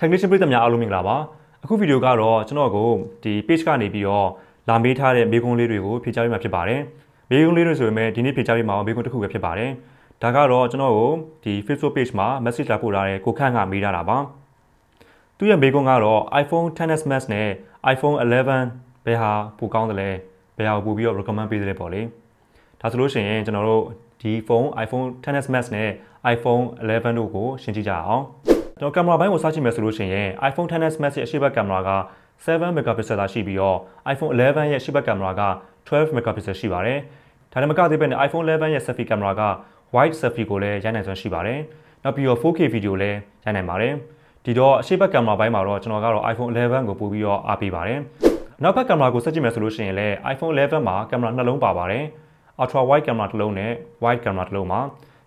Technician ပြည်သူများအားလုံးမင်္ဂလာပါအခုဗီဒီယိုကတော့ကျွန်တော်ကိုဒီ page ကနေပြီးတော့လာမေးထားတဲ့မေးခွန်းလေးတွေကိုဖြေကြားပေးမှာဖြစ်ပါတယ်မေးခွန်းလေးတွေဆိုရင်လည်းဒီနေ့ဖြေကြားပေးမှာမေးခွန်းတစ်ခုပဲဖြစ်ပါတယ်ဒါကတော့ကျွန်တော်ကိုဒီ Facebook page မှာ message လာပို့ထားတဲ့ကိုခန့်ကမေးထားတာပါသူရဲ့မေးခွန်းကတော့ iPhone XS Max နဲ့ iPhone 11ဘယ်ဟာပိုကောင်းသလဲဘယ်ဟာပိုပြီးတော့ recommend ပေးသလဲပေါ့လေဒါဆိုလို့ရှိရင်ကျွန်တော်တို့ဒီဖုန်း iPhone XS Max နဲ့ iPhone 11တို့ကိုရှင်းကြည့်ကြအောင်ကျွန်တော်ကင်မရာဘိုင်းကိုစကြည့်မယ်ဆိုလို့ရှိရင် iPhone XS Max ရဲ့အရှေ့ဘက်ကင်မရာက7 megapixel သာရှိပြီးတော့ iPhone 11ရဲ့ရှေ့ဘက်ကင်မရာက12 megapixel ရှိပါတယ်။ဒါနဲ့မကသေးပဲနဲ့ iPhone 11ရဲ့ selfie ကင်မရာက wide selfie ကိုလည်းရိုက်နိုင်စွမ်းရှိပါတယ်။နောက်ပြီးတော့ 4K ဗီဒီယိုလည်းရိုက်နိုင်ပါတယ်။ဒီတော့အရှေ့ဘက်ကင်မရာဘိုင်းမှာတော့ကျွန်တော်ကတော့ iPhone 11ကိုပို့ပြီးတော့အားပေးပါတယ်။နောက်ဘက်ကင်မရာကိုဆက်ကြည့်မယ်ဆိုလို့ရှိရင်လည်း iPhone 11မှာကင်မရာနှလုံးပါပါတယ်။ ultra wide ကင်မရာတစ်လုံးနဲ့ wide ကင်မရာတစ်လုံးမှာ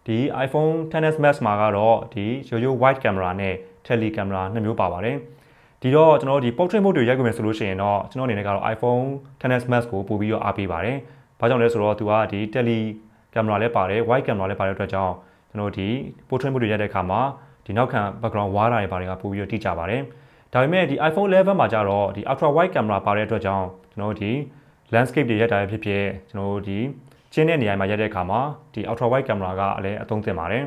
ဒီ iPhone XS Max မှာကတော့ဒီရိုးရိုး wide camera နဲ့ tele camera နှစ်မျိုးပါပါတယ်ဒီတော့ကျွန်တော်ဒီ portrait mode တွေရိုက်ကြမယ်ဆိုလို့ရှိရင်တော့ကျွန်တော်အနေနဲ့ကတော့ iPhone XS Max ကိုပို့ပြီးတော့အားပေးပါတယ်ဘာကြောင့်လဲဆိုတော့သူကဒီ tele camera လည်းပါတယ် wide camera လည်းပါတဲ့အတွက်ကြောင့်ကျွန်တော်ဒီ portrait mode တွေရိုက်တဲ့အခါမှာဒီနောက်ခံ background ဝါးတာတွေပါတယ်ကပို့ပြီးတော့ထိကြပါတယ်ဒါပေမဲ့ဒီ iPhone 11မှာကြတော့ဒီ ultra wide camera ပါတဲ့အတွက်ကြောင့်ကျွန်တော်ဒီ landscape တွေရိုက်တာဖြစ်ဖြစ်ကျွန်တော်ဒီကျင်းတဲ့နေရာမှာရိုက်တဲ့အခါမှာဒီ ultra wide camera ကလည်းအသုံးသင့်ပါတယ်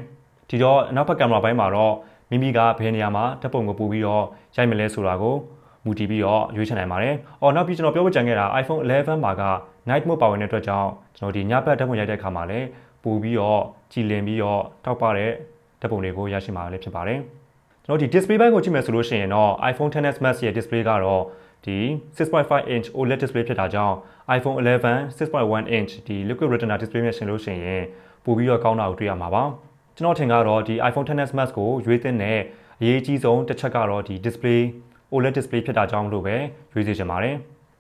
ဒီတော့နောက်ဘက်ကင်မရာဘက်မှာတော့မိမိကဘယ်နေရာမှာဓာတ်ပုံကိုပို့ပြီးတော့ရိုက်မလဲဆိုတာကိုမူတည်ပြီးတော့ရွေးချယ်နိုင်ပါတယ်။အော်နောက်ပြီးကျွန်တော်ပြောပြချင်ခဲ့တာ iPhone 11မှာက night mode ပါဝင်တဲ့အတွက်ကြောင့်ကျွန်တော်ဒီညဘက်ဓာတ်ပုံရိုက်တဲ့အခါမှာလည်းပို့ပြီးတော့ကြည်လင်ပြီးတော့ထောက်ပတဲ့ဓာတ်ပုံတွေကိုရရှိမှာလည်းဖြစ်ပါတယ်။ကျွန်တော်ဒီ display ဘက်ကိုကြည့်မယ်ဆိုလို့ရှိရင်တော့ iPhone XS Max ရဲ့ display ကတော့ဒီ6.5 inch OLED display ဖြစ်တာကြောင့် iPhone 11 6.1 inch ဒီ liquid retina display နဲ့ရှင်လို့ရှိရင်ပိုပြီးတော့ကောင်းတာကိုတွေ့ရမှာပါကျွန်တော်ထင်ကတော့ဒီ iPhone XS Max ကိုရွေးသင့်တဲ့အရေးကြီးဆုံးတစ်ချက်ကတော့ဒီ display OLED display ဖြစ်တာကြောင့်လို့ပဲရွေးစီချင်ပါတယ်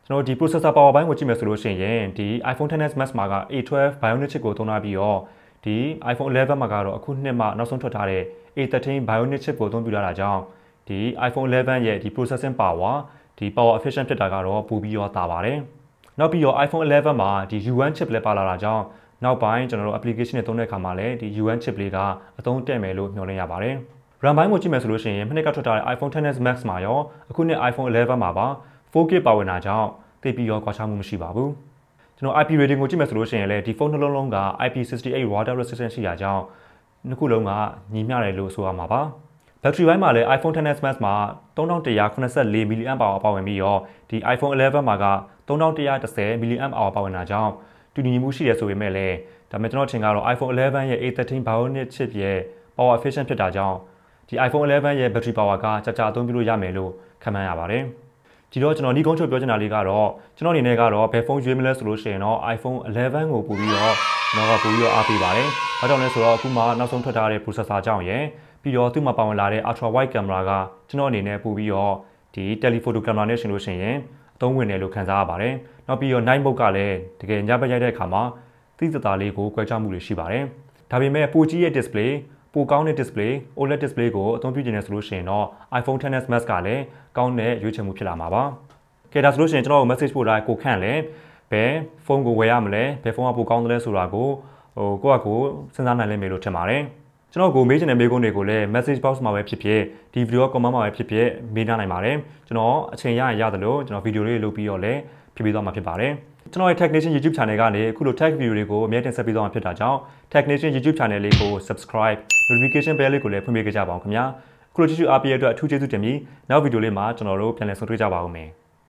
ကျွန်တော်ဒီ processor power bank ကိုကြည့်မယ်ဆိုလို့ရှိရင်ဒီ iPhone XS Max မှာက A12 Bionic chip ကိုသုံးထားပြီးတော့ဒီ iPhone 11မှာကတော့အခုနှစ်မှနောက်ဆုံးထွက်ထားတဲ့ A13 Bionic chip ကိုအသုံးပြုလာတာကြောင့်ဒီ iPhone 11ရဲ့ဒီ processing power ဒီ power efficient ဖြစ်တာကတော့ပိုပြီးရောတာပါတယ်။နောက်ပြီးတော့ iPhone 11မှာဒီ U1 chip လည်းပါလာတာကြောင့်နောက်ပိုင်းကျွန်တော်တို့ application တွေသုံးတဲ့အခါမှာလည်းဒီ U1 chip လေးကအသုံးတည့်မယ်လို့မျှော်လင့်ရပါတယ်။ RAM ဘိုင်းကိုကြည့်မယ်ဆိုလို့ရှိရင်မနှစ်ကထွက်ထားတဲ့ iPhone XS Max မှာရောအခုနှစ် iPhone 11မှာပါ 4K ပါဝင်တာကြောင့်သိပြီးရောကွာခြားမှုမရှိပါဘူး။ကျွန်တော် IP rating ကိုကြည့်မယ်ဆိုလို့ရှိရင်လည်းဒီဖုန်းနှလုံးလုံးက IP68 water resistant ရှိတာကြောင့်နှစ်ခုလုံးကညီမျှတယ်လို့ဆိုရမှာပါဘက်ထရီပိုင်းမှာလည်း iPhone XS Max မှာ3184 mAh ပါဝင်ပြီးတော့ဒီ iPhone 11မှာက3110 mAh ပါဝင်တာကြောင့်တူညီမှုရှိတယ်ဆိုပေမဲ့လည်းဒါပေမဲ့ကျွန်တော်ထင်ကတော့ iPhone 11ရဲ့ A13 Bionic chip ရဲ့ power efficient ဖြစ်တာကြောင့်ဒီ iPhone 11ရဲ့ battery power ကကြာကြာအသုံးပြုလို့ရမယ်လို့ခန့်မှန်းရပါတယ်။ဒီတော့ကျွန်တော်ဒီကုန်းချုပ်ပြောချင်တာလေးကတော့ကျွန်တော်အနေနဲ့ကတော့ဘယ်ဖုန်းရွေးမလဲဆိုလို့ရှိရင်တော့ iPhone 11ကိုပို့ပြီးတော့ကျွန်တော်ကပို့ပြီးတော့အားပေးပါတယ်။ဘာကြောင့်လဲဆိုတော့အခုမှနောက်ဆုံးထွက်ထားတဲ့ processor ကြောင့်ရယ်ပြီးတော့သူ့မှာပါဝင်လာတဲ့ ultra wide camera ကကျွန်တော်အနေနဲ့ပို့ပြီးတော့ဒီ telephoto camera နဲ့ရှင်လို့ရှိရင်အသုံးဝင်တယ်လို့ခံစားရပါတယ်။နောက်ပြီးတော့ night mode ကလည်းတကယ်ညဘက်ရိုက်တဲ့အခါမှာသိသတာလေးကိုကြွယ်ချမှုတွေရှိပါတယ်။ဒါပေမဲ့ 4G ရဲ့ display ပိုကောင်းတဲ့ display OLED display ကိုအသုံးပြုနေတယ်ဆိုလို့ရှိရင်တော့ iPhone XS Max ကလည်းကောင်းတဲ့ရွေးချယ်မှုဖြစ်လာမှာပါ။ကဲဒါဆိုလို့ရှိရင်ကျွန်တော် message ပို့လိုက်ကိုခန့်လဲဘယ်ဖုန်းကိုဝယ်ရမလဲဘယ်ဖုန်းကပိုကောင်းတယ်လဲဆိုတာကိုဟိုကိုယ့်အကူစဉ်းစားနိုင်လိမ့်မယ်လို့ထင်ပါတယ်။ကျွန်တော်ကိုမေးချင်တဲ့မေးခွန်းတွေကိုလည်း message box မှာပဲဖြစ်ဖြစ်ဒီ video comment မှာပဲဖြစ်ဖြစ်မေးနိုင်ပါတယ်ကျွန်တော်အချိန်ရရင်ရသလိုကျွန်တော် video လေးလုပ်ပြီးတော့လည်းဖြည့်ပေးသွားမှာဖြစ်ပါတယ်ကျွန်တော်ရဲ့ Tech Nation YouTube Channel ကနေအခုလို Tech Video တွေကိုအမြဲတင်ဆက်ပေးသွားမှာဖြစ်တာကြောင့် Tech Nation YouTube Channel လေးကို Subscribe Notification Bell လေးကိုလည်းဖွင့်ပေးကြပါအောင်ခင်ဗျာအခုလိုကြည့်ရှုအားပေးရတဲ့အတွက်အထူးကျေးဇူးတင်ပြီးနောက် video လေးမှာကျွန်တော်တို့ပြန်လည်ဆုံတွေ့ကြပါဦးမယ်